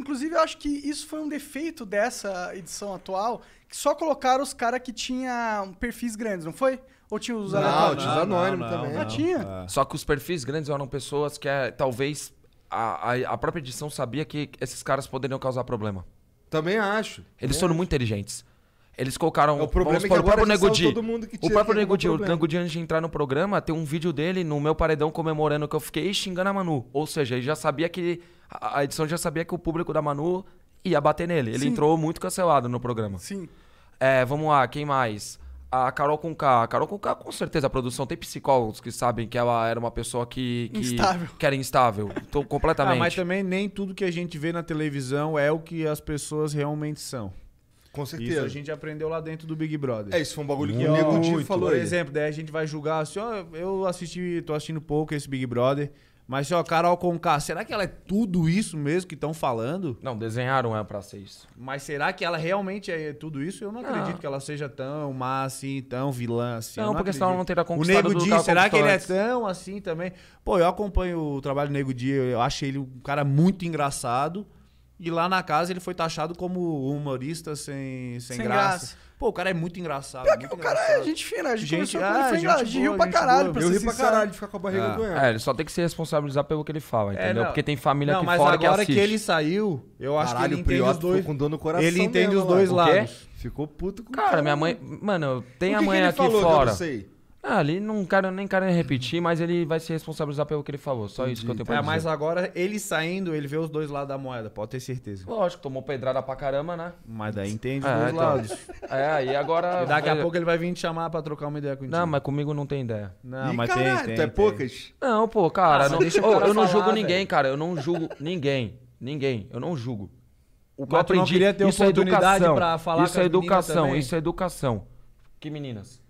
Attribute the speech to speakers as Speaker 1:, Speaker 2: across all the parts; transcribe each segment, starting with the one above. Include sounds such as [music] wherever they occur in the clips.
Speaker 1: Inclusive, eu acho que isso foi um defeito dessa edição atual, que só colocaram os caras que tinham perfis grandes, não foi? Ou tinha os anônimos? Não, anônimos também. Ah, não, ah, tinha.
Speaker 2: É. Só que os perfis grandes eram pessoas que é, talvez a, a, a, própria edição sabia que esses caras poderiam causar problema. Também acho. Eles também foram acho. muito inteligentes. Eles colocaram. o problema vamos, é que o próprio Negudi. O próprio Negudi, o Negudi, antes de entrar no programa, tem um vídeo dele no meu paredão comemorando que eu fiquei xingando a Manu. Ou seja, ele já sabia que. A edição já sabia que o público da Manu ia bater nele. Ele Sim. entrou muito cancelado no programa. Sim. É, vamos lá, quem mais? A Carol com K. A Carol com K, com certeza, a produção tem psicólogos que sabem que ela era uma pessoa que. que instável. Que era instável. Tô completamente. [laughs] ah, mas
Speaker 1: também nem tudo que a gente vê na televisão é o que as pessoas realmente são. Com certeza. Isso a gente aprendeu lá dentro do Big Brother. É, isso foi um bagulho que o então, Nego Di falou. Por exemplo, daí a gente vai julgar assim, ó, eu assisti, tô assistindo pouco esse Big Brother, mas ó, Carol Conká, será que ela é tudo isso mesmo que estão falando? Não, desenharam ela pra ser isso. Mas será que ela realmente é tudo isso? Eu não, não. Ah. acredito que ela seja tão má assim, tão vilã assim. Não, não porque acredito. senão ela não teria conquistado o Nego Di, será que ele é tão assim também? Pô, eu acompanho o trabalho do Nego Di, eu acho ele um cara muito engraçado. E lá na casa ele foi taxado como humorista sem, sem, sem graça. graça. Pô, o cara é muito engraçado. Pior que muito o cara é engraçado. é gente fina, a gente, gente começou ah, a gente, boa, riu pra caralho. Boa. eu ri pra caralho de ficar com a barriga é. doendo. É,
Speaker 2: ele só tem que se responsabilizar pelo que ele fala, é, entendeu? É, Porque tem família não, aqui mas fora que agora que ele
Speaker 1: saiu, eu acho caralho, que ele entende os dois. com dor no coração ele entende mesmo, os dois lados. Ficou puto
Speaker 2: com o Cara, minha mãe... Mano, tem a mãe aqui fora. Eu não sei. Ah, ali não quero, nem quero repetir, mas ele vai se responsabilizar pelo que ele falou. Só Entendi. isso que eu tenho pra é, dizer. Mas
Speaker 1: agora, ele saindo, ele vê os dois lados da moeda, pode ter certeza. Lógico, tomou pedrada pra caramba, né? Mas daí entende é, os dois então. lados. [laughs] É, e agora. E daqui a pouco
Speaker 2: ele vai vir te chamar pra trocar uma ideia contigo. Não, mas comigo não tem ideia. Não, e mas caralho, tem, é tem, É poucas? Não, pô, cara. Ah, não, deixa eu, eu não julgo ninguém, cara. Eu não julgo ninguém. Ninguém. Eu não julgo. O que eu aprendi. Não ter isso é oportunidade é educação. Pra falar isso é educação, isso é educação. Que
Speaker 1: meninas?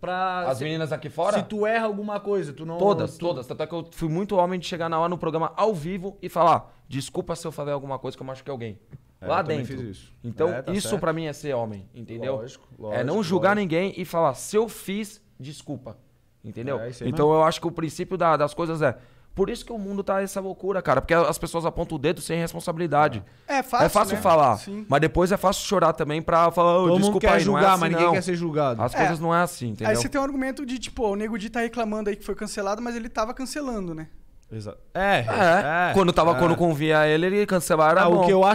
Speaker 1: Pra As meninas aqui fora? Se tu erra alguma coisa, tu não. Todas,
Speaker 2: tu... todas. Tanto é que eu fui muito homem de chegar na hora no programa ao vivo e falar: ah, desculpa se eu falei alguma coisa que eu machuquei alguém. É, Lá dentro. isso. Então, é, tá isso para mim é ser homem, entendeu? Lógico, lógico, é não julgar lógico. ninguém e falar: se eu fiz, desculpa. Entendeu? É, então, mesmo. eu acho que o princípio da, das coisas é por isso que o mundo tá essa loucura, cara. Porque as pessoas apontam o dedo sem responsabilidade.
Speaker 1: É, é fácil. É fácil né? falar. Sim.
Speaker 2: Mas depois é fácil chorar também pra falar, oh, Todo desculpa, mundo quer aí, julgar, não é assim, mas ninguém não. quer ser julgado. As é. coisas não é assim, entendeu? Aí você
Speaker 1: tem um argumento de, tipo, o Nego Di tá reclamando aí que foi cancelado, mas ele tava cancelando, né? Exato. É, é, é, Quando tava, é. quando
Speaker 2: convinha ele, ele cancelava. Ah, o que eu acho